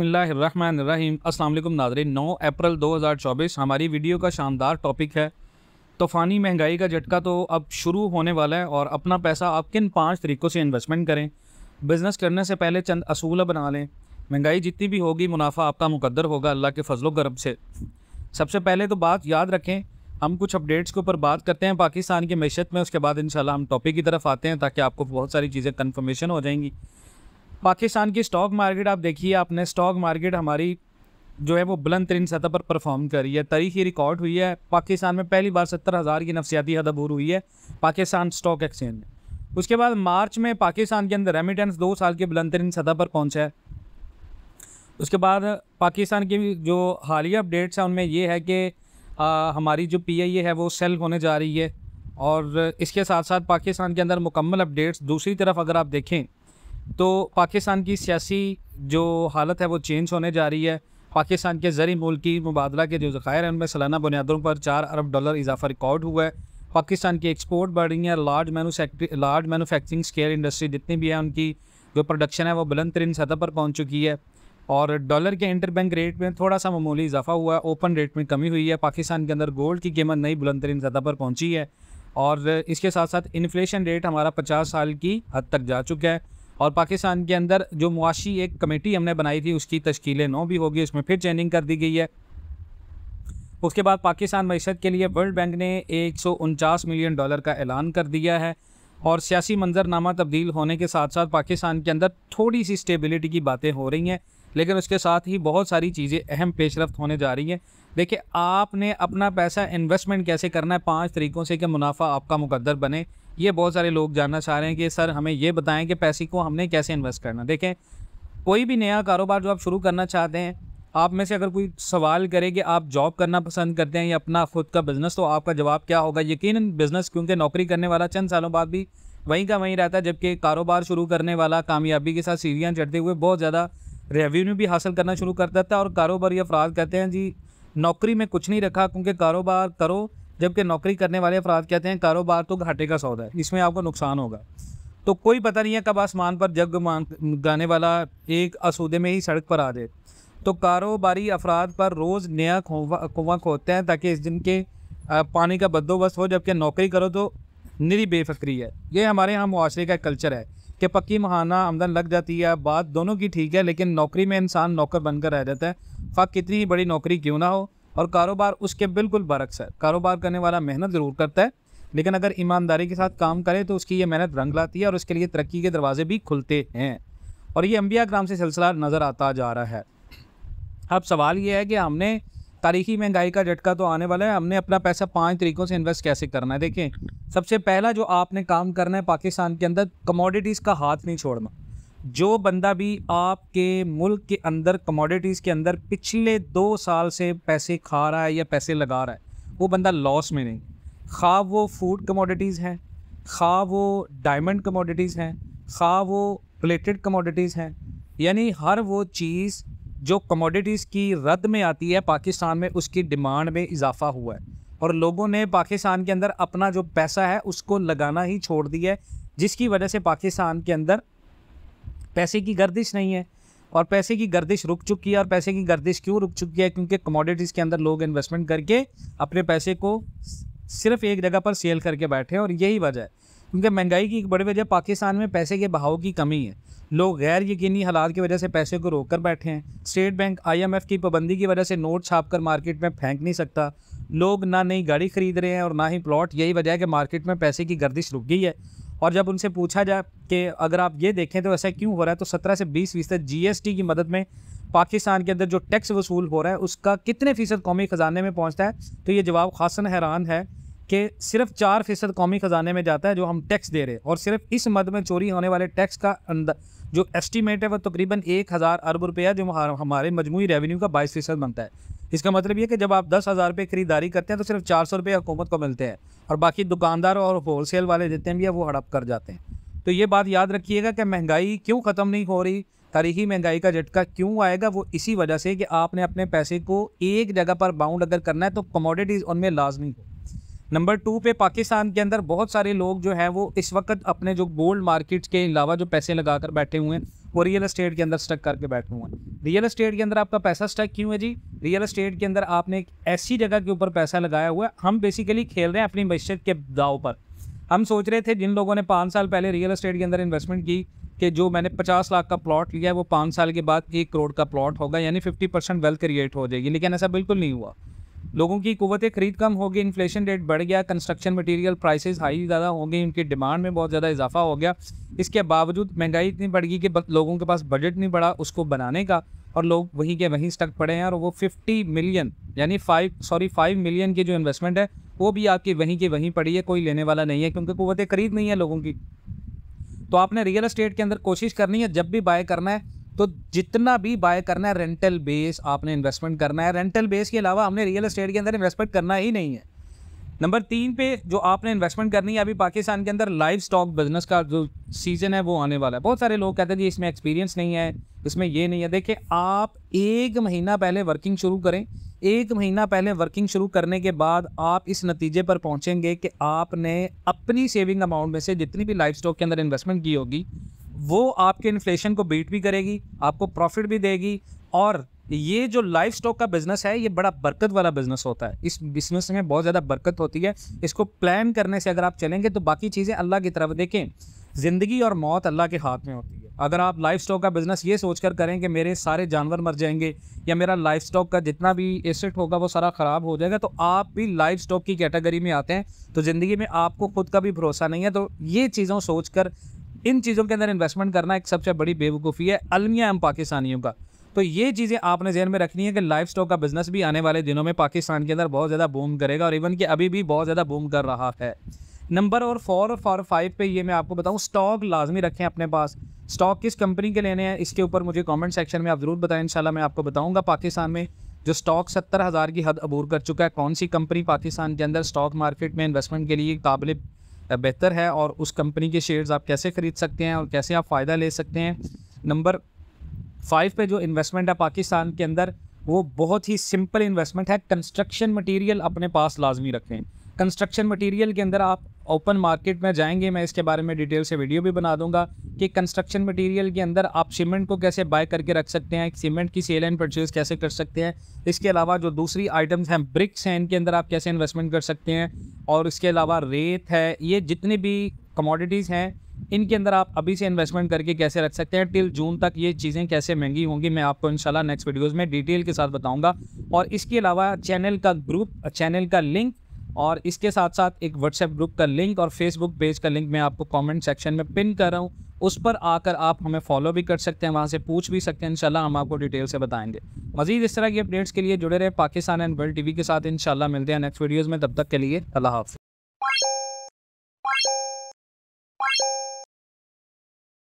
बसमीम असल नाजरे नौ अप्रैल 2024 हमारी वीडियो का शानदार टॉपिक है तूफ़ानी महंगाई का झटका तो अब शुरू होने वाला है और अपना पैसा आप किन पाँच तरीक़ों से इन्वेस्टमेंट करें बिज़नेस करने से पहले चंद असूल बना लें महंगाई जितनी भी होगी मुनाफा आपका मुकद्दर होगा अल्लाह के फजलो करम से सबसे पहले तो बात याद रखें हम कुछ अपडेट्स के ऊपर बात करते हैं पाकिस्तान की मीशत में उसके बाद इन हम टॉपिक की तरफ आते हैं ताकि आपको बहुत सारी चीज़ें कन्फर्मेशन हो जाएंगी पाकिस्तान की स्टॉक मार्केट आप देखिए आपने स्टॉक मार्केट हमारी जो है वो बुलंद तरीन सतह पर परफॉर्म करी है तारीखी रिकॉर्ड हुई है पाकिस्तान में पहली बार सत्तर हज़ार की नफसियाती हद अबूर हुई है पाकिस्तान स्टॉक एक्सचेंज में उसके बाद मार्च में पाकिस्तान के अंदर रेमिटेंस दो साल के बुलंद तरीन सतह पर पहुँचा है उसके बाद पाकिस्तान की जो हालिया अपडेट्स हैं उनमें ये है कि आ, हमारी जो पी आई ए है वो सेल होने जा रही है और इसके साथ साथ पाकिस्तान के अंदर मुकम्मल अपडेट्स दूसरी तरफ अगर आप देखें तो पाकिस्तान की सियासी जो हालत है वो चेंज होने जा रही है पाकिस्तान के ज़री मुल्की मुबादला के जो ज़ख़ायर हैं उनमें सालाना बुनियादों पर चार अरब डॉलर इजाफा रिकॉर्ड हुआ है पाकिस्तान की एक्सपोर्ट बढ़ रही है large manufactory large manufacturing scale industry जितनी भी है उनकी जो प्रोडक्शन है वो बुलंद तरीन सतह पर पहुँच चुकी है और डॉलर के इंटर बैंक रेट में थोड़ा सा मामूली इजाफा हुआ है ओपन रेट में कमी हुई है पाकिस्तान के अंदर गोल्ड की कीमत नई बुलंद तरीन सतह पर पहुँची है और इसके साथ साथ इन्फ्लेशन रेट हमारा पचास साल की हद तक जा चुका है और पाकिस्तान के अंदर जो मुआशी एक कमेटी हमने बनाई थी उसकी तश्कीलें नौ भी होगी उसमें फिर चेंजिंग कर दी गई है उसके बाद पाकिस्तान मीशत के लिए वर्ल्ड बैंक ने एक मिलियन डॉलर का ऐलान कर दिया है और सियासी मंजरनामा तब्दील होने के साथ साथ पाकिस्तान के अंदर थोड़ी सी स्टेबिलिटी की बातें हो रही हैं लेकिन उसके साथ ही बहुत सारी चीज़ें अहम पेशरफ होने जा रही हैं देखिए आपने अपना पैसा इन्वेस्टमेंट कैसे करना है पाँच तरीक़ों से कि मुनाफा आपका मुकद्दर बने ये बहुत सारे लोग जानना चाह रहे हैं कि सर हमें ये बताएं कि पैसे को हमने कैसे इन्वेस्ट करना देखें कोई भी नया कारोबार जो आप शुरू करना चाहते हैं आप में से अगर कोई सवाल करे कि आप जॉब करना पसंद करते हैं या अपना खुद का बिज़नेस तो आपका जवाब क्या होगा यकीन बिज़नेस क्योंकि नौकरी करने वाला चंद सालों बाद भी वहीं का वहीं रहता है जबकि कारोबार शुरू करने वाला कामयाबी के साथ सीढ़ियाँ चढ़ते हुए बहुत ज़्यादा रेवेन्यू भी हासिल करना शुरू करता था और कारोबारी अफराद कहते हैं जी नौकरी में कुछ नहीं रखा क्योंकि कारोबार करो जबकि नौकरी करने वाले अफराद कहते हैं कारोबार तो घाटे का सौदा है इसमें आपको नुकसान होगा तो कोई पता नहीं है कब आसमान पर जग गाने वाला एक असूदे में ही सड़क पर आ जाए तो कारोबारी अफराद पर रोज़ नया कुआ खोदते हैं ताकि इस दिन के पानी का बंदोबस्त हो जबकि नौकरी करो तो निरी बेफिक्री है ये हमारे यहाँ मुआरे का कल्चर है कि पक्की महाना आमदन लग जाती है बात दोनों की ठीक है लेकिन नौकरी में इंसान नौकर बनकर रह जाता है फ़क कितनी ही बड़ी नौकरी क्यों ना हो और कारोबार उसके बिल्कुल बरक्स है कारोबार करने वाला मेहनत ज़रूर करता है लेकिन अगर ईमानदारी के साथ काम करे तो उसकी ये मेहनत रंग लाती है और उसके लिए तरक्की के दरवाजे भी खुलते हैं और ये अम्बिया ग्राम से सिलसिला नज़र आता जा रहा है अब सवाल ये है कि हमने तारीखी महंगाई का झटका तो आने वाला है हमने अपना पैसा पाँच तरीक़ों से इन्वेस्ट कैसे करना है देखें सबसे पहला जो आपने काम करना है पाकिस्तान के अंदर कमोडिटीज़ का हाथ नहीं छोड़ना जो बंदा भी आपके मुल्क के अंदर कमोडिटीज़ के अंदर पिछले दो साल से पैसे खा रहा है या पैसे लगा रहा है वो बंदा लॉस में नहीं खा वो फूड कमोडिटीज़ हैं खा वो डायमंड कमोडिटीज़ हैं खा वो प्लेटेड कमोडिटीज़ हैं यानी हर वो चीज़ जो कमोडिटीज़ की रद्द में आती है पाकिस्तान में उसकी डिमांड में इजाफा हुआ है और लोगों ने पाकिस्तान के अंदर अपना जो पैसा है उसको लगाना ही छोड़ दिया है जिसकी वजह से पाकिस्तान के अंदर पैसे की गर्दिश नहीं है और पैसे की गर्दिश रुक चुकी है और पैसे की गर्दिश क्यों रुक चुकी है क्योंकि कमोडिटीज़ के अंदर लोग इन्वेस्टमेंट करके अपने पैसे को सिर्फ एक जगह पर सेल करके बैठे हैं और यही वजह है क्योंकि महंगाई की एक बड़ी वजह पाकिस्तान में पैसे के बहाव की कमी है लोग गैर यकीनी हालात की वजह से पैसे को रोक कर बैठे हैं स्टेट बैंक आईएमएफ की पाबंदी की वजह से नोट छाप कर मार्केट में फेंक नहीं सकता लोग ना नई गाड़ी खरीद रहे हैं और ना ही प्लॉट यही वजह है कि मार्केट में पैसे की गर्दिश रुक गई है और जब उनसे पूछा जाए कि अगर आप ये देखें तो ऐसा क्यों हो रहा है तो सत्रह से बीस फीसद जी की मदद में पाकिस्तान के अंदर जो टैक्स वसूल हो रहा है उसका कितने फ़ीसद कौमी ख़जाने में पहुँचता है तो ये जवाब खासन हैरान है कि सिर्फ चार फ़ीसद कौमी ख़जाने में जाता है जो हम टैक्स दे रहे हैं और सिर्फ इस मद में चोरी होने वाले टैक्स का अंदर जो एस्टीमेट है वह तकरीबन एक हज़ार अरब रुपया जो हमारे मजमू रेवेन्यू का बाईस फ़ीसद बनता है इसका मतलब ये कि जब आप दस हज़ार रुपये खरीदारी करते हैं तो सिर्फ चार सौ रुपये हुकूमत को मिलते हैं और बाकी दुकानदार और होल सेल वाले जितने भी हैं वो हड़प कर जाते हैं तो ये बात याद रखिएगा कि महंगाई क्यों ख़त्म नहीं हो रही तारीखी महंगाई का झटका क्यों आएगा वो इसी वजह से कि आपने अपने पैसे को एक जगह पर बाउंड अगर करना है तो कमोडिटीज़ उनमें लाजमी हो नंबर टू पे पाकिस्तान के अंदर बहुत सारे लोग जो हैं वो इस वक्त अपने जो गोल्ड मार्केट्स के अलावा जो पैसे लगा कर बैठे हुए हैं वो रियल इस्टेट के अंदर स्टक करके बैठे हुए हैं रियल इस्टेट के अंदर आपका पैसा स्टक क्यों है जी रियल इस्टेट के अंदर आपने एक ऐसी जगह के ऊपर पैसा लगाया हुआ है हम बेसिकली खेल रहे हैं अपनी मैशत के दाव पर हम सोच रहे थे जिन लोगों ने पाँच साल पहले रियल इस्टेट के अंदर इन्वेस्टमेंट की कि जो मैंने पचास लाख का प्लॉट लिया है वो पाँच साल के बाद एक करोड़ का प्लॉट होगा यानी फिफ्टी परसेंट वेल्थ क्रिएट हो जाएगी लेकिन ऐसा बिल्कुल नहीं हुआ लोगों की कुवतें खरीद कम हो गई इन्फ्लेशन रेट बढ़ गया कंस्ट्रक्शन मटेरियल प्राइसेस हाई ज़्यादा हो गई उनकी डिमांड में बहुत ज़्यादा इजाफा हो गया इसके बावजूद महंगाई इतनी बढ़ गई कि लोगों के पास बजट नहीं बढ़ा उसको बनाने का और लोग वहीं के वहीं स्टक पड़े हैं और वो फिफ्टी मिलियन यानी फाइव सॉरी फाइव मिलियन की जो इन्वेस्टमेंट है वो भी आपकी वहीं के वहीं पड़ी है कोई लेने वाला नहीं है क्योंकि कुवत खरीद नहीं है लोगों की तो आपने रियल इस्टेट के अंदर कोशिश करनी है जब भी बाय करना है तो जितना भी बाय करना है रेंटल बेस आपने इन्वेस्टमेंट करना है रेंटल बेस के अलावा हमने रियल इस्टेट के अंदर इन्वेस्टमेंट करना ही नहीं है नंबर तीन पे जो आपने इन्वेस्टमेंट करनी है अभी पाकिस्तान के अंदर लाइव स्टॉक बिजनेस का जो सीज़न है वो आने वाला है बहुत सारे लोग कहते हैं जी इसमें एक्सपीरियंस नहीं है इसमें ये नहीं है देखिए आप एक महीना पहले वर्किंग शुरू करें एक महीना पहले वर्किंग शुरू करने के बाद आप इस नतीजे पर पहुंचेंगे कि आपने अपनी सेविंग अमाउंट में से जितनी भी लाइफ स्टॉक के अंदर इन्वेस्टमेंट की होगी वो आपके इन्फ्लेशन को बीट भी करेगी आपको प्रॉफिट भी देगी और ये जो लाइफ स्टॉक का बिज़नेस है ये बड़ा बरकत वाला बिज़नेस होता है इस बिज़नेस में बहुत ज़्यादा बरकत होती है इसको प्लान करने से अगर आप चलेंगे तो बाकी चीज़ें अल्लाह की तरफ देखें ज़िंदगी और मौत अल्लाह के हाथ में होती है अगर आप लाइफ स्टॉक का बिज़नेस ये सोच कर करें कि मेरे सारे जानवर मर जाएंगे या मेरा लाइफ स्टॉक का जितना भी एसेट होगा वो सारा ख़राब हो जाएगा तो आप भी लाइफ स्टॉक की कैटेगरी में आते हैं तो ज़िंदगी में आपको खुद का भी भरोसा नहीं है तो ये चीज़ों सोच कर इन चीज़ों के अंदर इन्वेस्टमेंट करना एक सबसे बड़ी बेवकूफ़ी है अलमिया एम पाकिस्तानियों का तो ये चीज़ें आपने जहन में रखनी है कि लाइफ स्टॉक का बिज़नेस भी आने वाले दिनों में पाकिस्तान के अंदर बहुत ज़्यादा बूम करेगा और इवन कि अभी भी बहुत ज़्यादा बूम कर रहा है नंबर और फोर और फोर फाइव पे ये मैं आपको बताऊँ स्टॉक लाजमी रखें अपने पास स्टॉक किस कंपनी के लेने हैं इसके ऊपर मुझे कमेंट सेक्शन में आप ज़रूर बताएं इंशाल्लाह मैं आपको बताऊंगा पाकिस्तान में जो स्टॉक सत्तर हज़ार की हद अबूर कर चुका है कौन सी कंपनी पाकिस्तान के अंदर स्टॉक मार्केट में इन्वेस्टमेंट के लिए काबिल बेहतर है और उस कंपनी के शेयर्स आप कैसे ख़रीद सकते हैं और कैसे आप फ़ायदा ले सकते हैं नंबर फाइव पे जो इन्वेस्टमेंट है पाकिस्तान के अंदर वो बहुत ही सिंपल इन्वेस्टमेंट है कंस्ट्रक्शन मटेरियल अपने पास लाजमी रखें कंस्ट्रक्शन मटेरियल के अंदर आप ओपन मार्केट में जाएंगे मैं इसके बारे में डिटेल से वीडियो भी बना दूंगा कि कंस्ट्रक्शन मटेरियल के अंदर आप सीमेंट को कैसे बाय करके रख सकते हैं सीमेंट की सेल एंड परचेज कैसे कर सकते हैं इसके अलावा जो दूसरी आइटम्स हैं ब्रिक्स हैं इनके अंदर आप कैसे इन्वेस्टमेंट कर सकते हैं और इसके अलावा रेत है ये जितनी भी कमोडिटीज़ हैं इनके अंदर आप अभी से इन्वेस्टमेंट करके कैसे रख सकते हैं टिल जून तक ये चीज़ें कैसे महंगी होंगी मैं आपको इंशाल्लाह नेक्स्ट वीडियोस में डिटेल के साथ बताऊंगा और इसके अलावा चैनल का ग्रुप चैनल का लिंक और इसके साथ साथ एक व्हाट्सएप ग्रुप का लिंक और फेसबुक पेज का लिंक मैं आपको कमेंट सेक्शन में पिन कर रहा हूँ उस पर आकर आप हमें फॉलो भी कर सकते हैं वहाँ से पूछ भी सकते हैं इंशाल्लाह हम आपको डिटेल से बताएंगे मजीद इस तरह की अपडेट्स के लिए जुड़े रहे पाकिस्तान एंड वर्ल्ड टी के साथ इंशाल्लाह मिलते हैं नेक्स्ट वीडियोज़ में तब तक के लिए अल्लाह हाफ़